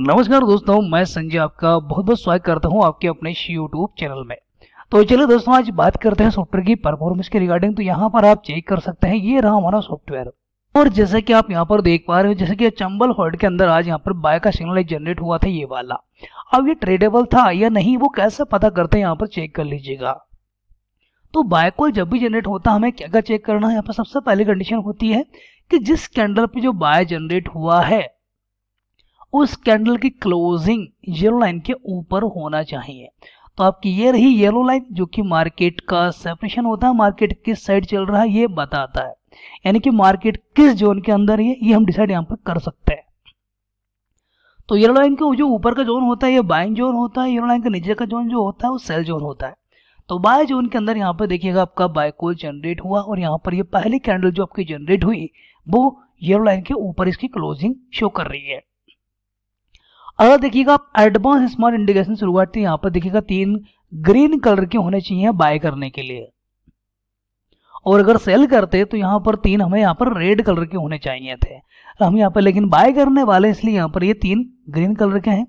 नमस्कार दोस्तों मैं संजय आपका बहुत बहुत स्वागत करता हूं आपके अपने यूट्यूब चैनल में तो चलिए दोस्तों आज बात करते हैं सॉफ्टवेयर की परफॉर्मेंस के रिगार्डिंग तो यहाँ पर आप चेक कर सकते हैं ये रहा हमारा सॉफ्टवेयर और जैसे कि आप यहाँ पर देख पा रहे हो जैसे कि चंबल हॉल्ट के अंदर आज यहाँ पर बाय का सिग्नल जनरेट हुआ था ये वाला अब ये ट्रेडेबल था या नहीं वो कैसे पता करते हैं यहाँ पर चेक कर लीजिएगा तो बाय कॉल जब भी जनरेट होता है हमें क्या क्या चेक करना है यहाँ पर सबसे पहली कंडीशन होती है कि जिस कैंडल पे जो बाय जनरेट हुआ है उस कैंडल की क्लोजिंग येलो लाइन के ऊपर होना चाहिए तो आपकी ये रही येलो लाइन जो कि मार्केट का सेपरेशन होता है मार्केट किस साइड चल रहा है ये बताता है यानी कि मार्केट किस जोन के अंदर है ये हम डिसाइड यहाँ पर कर सकते हैं तो येलो लाइन का जो ऊपर का जोन होता है ये बाइंग जोन होता है येलो लाइन का नीचे का जोन जो होता है वो सेल जोन होता है तो बाय जोन के अंदर यहाँ पर देखिएगा आपका बायकोल जनरेट हुआ और यहाँ पर ये पहली कैंडल जो आपकी जनरेट हुई वो येलो लाइन के ऊपर इसकी क्लोजिंग शो कर रही है अगर देखिएगा एडवांस स्मॉल इंडिकेशन शुरुआती यहां पर देखिएगा तीन ग्रीन कलर के होने चाहिए बाय करने के लिए और अगर सेल करते तो यहाँ पर तीन हमें यहाँ पर रेड कलर के होने चाहिए थे हम यहाँ पर लेकिन बाय करने वाले इसलिए यहाँ पर ये तीन ग्रीन कलर के हैं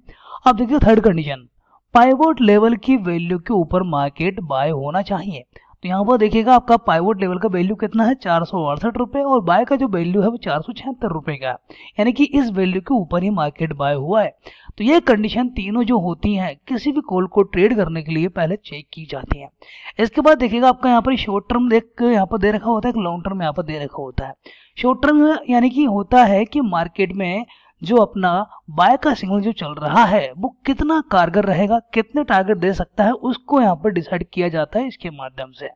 अब देखिए थर्ड कंडीशन पाइवोट लेवल की वैल्यू के ऊपर मार्केट बाय होना चाहिए तो यहाँ पर देखिएगा आपका पाइवोट लेवल का वैल्यू कितना है चार सौ अड़सठ और बाय का जो वैल्यू है वो चार सौ छिहत्तर का यानी कि इस वैल्यू के ऊपर ही मार्केट बाय हुआ है तो ये कंडीशन तीनों जो होती हैं किसी भी कॉल को ट्रेड करने के लिए पहले चेक की जाती हैं इसके बाद देखिएगा आपका यहाँ पर शॉर्ट टर्म देख यहाँ पर दे रखा होता है लॉन्ग टर्म यहाँ पर दे रखा होता है शॉर्ट टर्म यानी कि होता है कि मार्केट में जो अपना बाय का सिग्नल जो चल रहा है वो कितना कारगर रहेगा कितने टारगेट दे सकता है उसको यहाँ पर डिसाइड किया जाता है इसके माध्यम से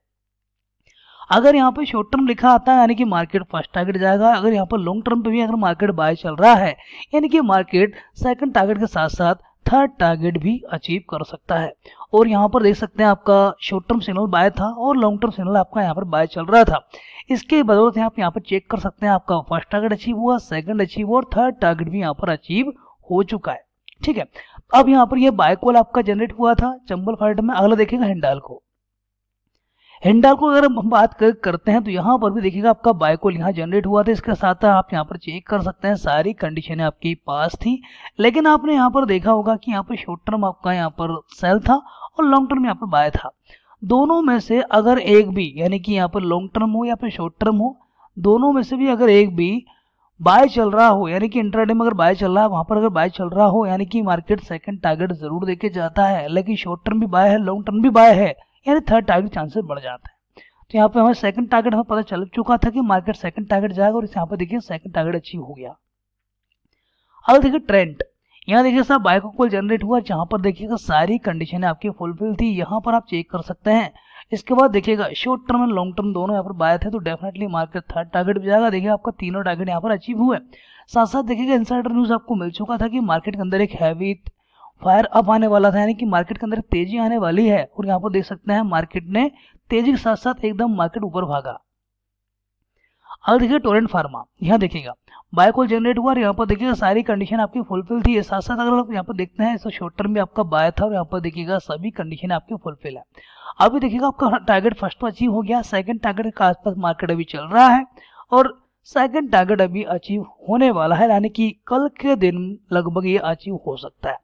अगर यहाँ पे शॉर्ट टर्म लिखा आता है यानी कि मार्केट फर्स्ट टारगेट जाएगा अगर यहाँ पर लॉन्ग टर्म पे भी अगर मार्केट बाय चल रहा है यानी कि मार्केट सेकंड टारगेट के साथ साथ थर्ड टारगेट भी अचीव कर सकता है और यहाँ पर देख सकते हैं आपका शॉर्ट टर्म सिग्नल बाय था और लॉन्ग टर्म सिग्नल आपका यहाँ पर बाय चल रहा था इसके बदौलत आप यहाँ पर चेक कर सकते हैं आपका फर्स्ट टारगेट अचीव हुआ सेकंड अचीव हुआ और थर्ड टारगेट भी यहाँ पर अचीव हो चुका है ठीक है अब यहाँ पर यह बाय कॉल आपका जनरेट हुआ था चंबल फाइट में अगला देखेगा हिंडाल को हिंडाल को अगर हम बात कर, करते हैं तो यहाँ पर भी देखिएगा आपका बायकोल यहाँ जनरेट हुआ था इसके साथ आप यहाँ पर चेक कर सकते हैं सारी कंडीशन आपके पास थी लेकिन आपने यहाँ पर देखा होगा कि यहाँ पर शॉर्ट टर्म आपका यहाँ पर सेल था और लॉन्ग टर्म यहाँ पर बाय था दोनों में से अगर एक भी यानी कि यहाँ पर लॉन्ग टर्म हो या फिर शॉर्ट टर्म हो दोनों में से भी अगर एक भी बाय चल रहा हो यानी कि इंटरडे में अगर बाय चल रहा है वहां पर अगर बाय चल रहा हो यानी कि मार्केट सेकंड टारगेट जरूर देके जाता है लेकिन शॉर्ट टर्म भी बाय है लॉन्ग टर्म भी बाय है यानी थर्ड टारगेट चांसेस बढ़ जाते हैं तो यहाँ पे हमें सेकंड टारगेट हमें पता चल चुका था कि मार्केट सेकंड टारगेट जाएगा और इस यहाँ पर देखिए सेकंड टारगेट अचीव हो गया अब देखिए ट्रेंड यहाँ देखिए साहब बाइक कॉल जनरेट हुआ जहाँ पर देखिएगा सारी कंडीशन आपकी फुलफिल थी यहाँ पर आप चेक कर सकते हैं इसके बाद देखिएगा short term and long term दोनों यहाँ पर बाय थे तो डेफिनेटली मार्केट थर्ड टारगेट भी जाएगा देखिए आपका तीनों टारगेट यहाँ पर अचीव हुए साथ साथ देखिएगा इंसाइडर न्यूज आपको मिल चुका था कि मार्केट के अंदर एक हैवी फायर अप आने वाला था यानी कि मार्केट के अंदर तेजी आने वाली है और यहाँ पर देख सकते हैं मार्केट ने तेजी के साथ साथ एकदम मार्केट ऊपर भागा अगर देखिए टोरेंट फार्मा यहाँ देखिएगा बाय जनरेट हुआ और यहाँ पर देखिएगा सारी कंडीशन आपकी फुलफिल थी साथ साथ अगर आप यहाँ पर देखते हैं तो शॉर्ट टर्म में आपका बाय था और यहाँ पर देखिएगा सभी कंडीशन आपकी फुलफिल है अभी देखिएगा आपका टारगेट फर्स्ट तो अचीव हो गया सेकंड टारगेट के आसपास मार्केट अभी चल रहा है और सेकंड टारगेट अभी अचीव होने वाला है यानी कि कल के दिन लगभग ये अचीव हो सकता है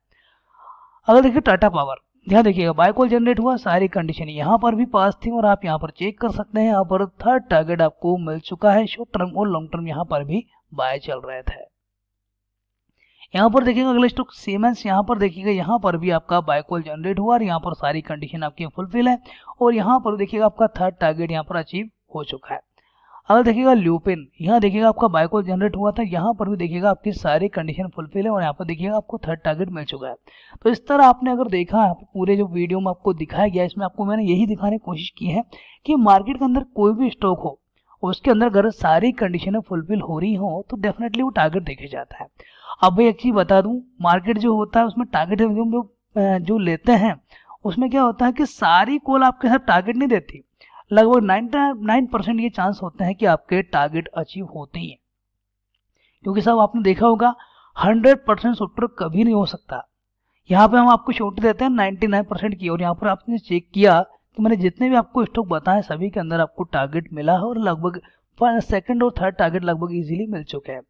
अगर देखिए टाटा पावर यहाँ देखिएगा बायकॉल जनरेट हुआ सारी कंडीशन यहाँ पर भी पास थी और आप यहाँ पर चेक कर सकते हैं यहाँ पर थर्ड टारगेट आपको मिल चुका है शॉर्ट टर्म और लॉन्ग टर्म यहाँ पर भी बाय चल रहे थे यहाँ पर देखिएगा अगले स्टॉक सीमेंस यहाँ पर देखिएगा यहाँ पर भी आपका बायकॉल जनरेट हुआ और यहाँ पर सारी कंडीशन आपकी फुलफिल है और यहाँ पर देखिएगा आपका थर्ड टारगेट यहाँ पर अचीव हो चुका है अगर देखिएगा ल्यूपिन यहाँ देखिएगा आपका बायकोल जनरेट हुआ था यहाँ पर भी देखिएगा आपकी सारी कंडीशन फुलफिल है और यहाँ पर देखिएगा आपको थर्ड टारगेट मिल चुका है तो इस तरह आपने अगर देखा पूरे जो वीडियो में आपको दिखाया गया इसमें आपको मैंने यही दिखाने की कोशिश की है कि मार्केट के अंदर कोई भी स्टॉक हो उसके अंदर अगर सारी कंडीशन फुलफिल हो रही हो तो डेफिनेटली वो टारगेट देखे जाता है अब भाई एक चीज़ बता दूं मार्केट जो होता है उसमें टारगेट जो लेते हैं उसमें क्या होता है कि सारी कॉल आपके साथ टारगेट नहीं देती लगभग नाइन्टी नाइन परसेंट ये चांस होते हैं कि आपके टारगेट अचीव होते ही हैं क्योंकि सब आपने देखा होगा हंड्रेड परसेंट सॉफ्टवेयर कभी नहीं हो सकता यहाँ पे हम आपको छोटी देते हैं नाइनटी नाइन परसेंट की और यहाँ पर आपने चेक किया कि मैंने जितने भी आपको स्टॉक बताए सभी के अंदर आपको टारगेट मिला है और लगभग सेकंड और थर्ड टारगेट लगभग इजीली मिल चुके हैं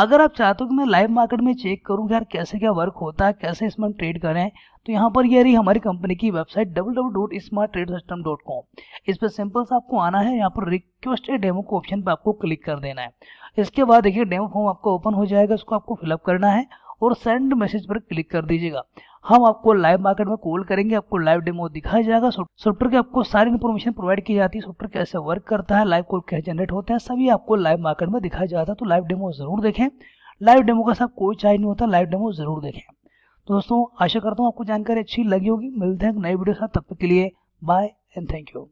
अगर आप चाहते हो कि मैं लाइव मार्केट में चेक करूं यार कैसे क्या वर्क होता है कैसे इसमें ट्रेड करें तो यहाँ पर यह रही हमारी कंपनी की वेबसाइट डब्ल्यू इस पर सिंपल सा आपको आना है यहाँ पर रिक्वेस्ट डेमो को ऑप्शन पर आपको क्लिक कर देना है इसके बाद देखिए डेमो फॉर्म आपका ओपन हो जाएगा उसको आपको फिलअप करना है और सेंड मैसेज पर क्लिक कर दीजिएगा हम आपको लाइव मार्केट में कॉल करेंगे आपको लाइव डेमो दिखाया जाएगा सॉफ्टवेयर के आपको सारी इन्फॉर्मेशन प्रोवाइड की जाती है सॉफ्टवेयर कैसे वर्क करता है लाइव कॉल कैसे जनरेट होता है सभी आपको लाइव मार्केट में दिखाया जाता है तो लाइव डेमो जरूर देखें लाइव डेमो का साथ कोई चाहिए नहीं होता लाइव डेमो जरूर देखें तो दोस्तों आशा करता हूँ आपको जानकारी अच्छी लगी होगी मिलते हैं नई वीडियो के साथ तब तक के लिए बाय एंड थैंक यू